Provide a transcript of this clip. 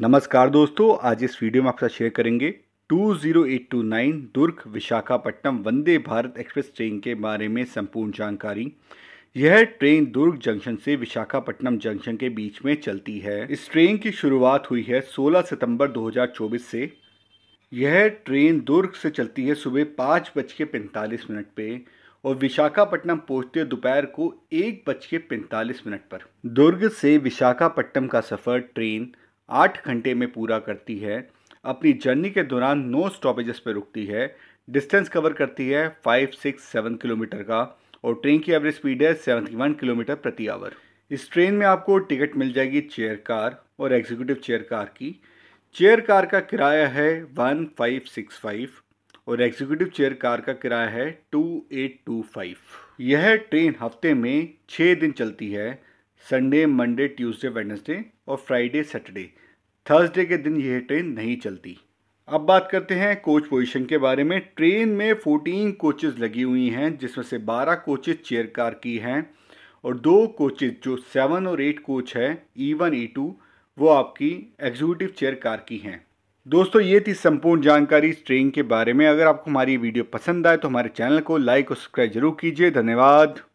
नमस्कार दोस्तों आज इस वीडियो में आपके साथ शेयर करेंगे 20829 दुर्ग विशाखापट्टनम वंदे भारत एक्सप्रेस ट्रेन के बारे में संपूर्ण जानकारी यह ट्रेन दुर्ग जंक्शन से विशाखापट्टनम जंक्शन के बीच में चलती है इस ट्रेन की शुरुआत हुई है 16 सितंबर 2024 से यह ट्रेन दुर्ग से चलती है सुबह पाँच बज के पैंतालीस मिनट पे और विशाखापट्टनम पहुंचते दोपहर को एक बज के पैंतालीस मिनट पर दुर्ग से विशाखापट्टनम का सफ़र ट्रेन आठ घंटे में पूरा करती है अपनी जर्नी के दौरान नो स्टॉपेजेस पर रुकती है डिस्टेंस कवर करती है फाइव सिक्स सेवन किलोमीटर का और ट्रेन की एवरेज स्पीड है सेवेंटी वन किलोमीटर प्रति आवर इस ट्रेन में आपको टिकट मिल जाएगी चेयर कार और एग्जीक्यूटिव चेयर कार की चेयर कार का किराया है वन फाइव सिक्स फाइव और एग्जीक्यूटिव चेयर कार का किराया है टू एट टू फाइव यह ट्रेन हफ्ते में छः दिन चलती है संडे मंडे ट्यूसडे वेडनेसडे और फ्राइडे सैटरडे थर्सडे के दिन यह ट्रेन नहीं चलती अब बात करते हैं कोच पोजीशन के बारे में ट्रेन में 14 कोचेज लगी हुई हैं जिसमें से 12 कोचेज चेयर कार की हैं और दो कोचेज जो सेवन और एट कोच है ई वन ई टू वो आपकी एग्जीक्यूटिव चेयर कार की हैं दोस्तों ये थी संपूर्ण जानकारी इस ट्रेन के बारे में अगर आपको हमारी वीडियो पसंद आए तो हमारे चैनल को लाइक और सब्सक्राइब जरूर कीजिए धन्यवाद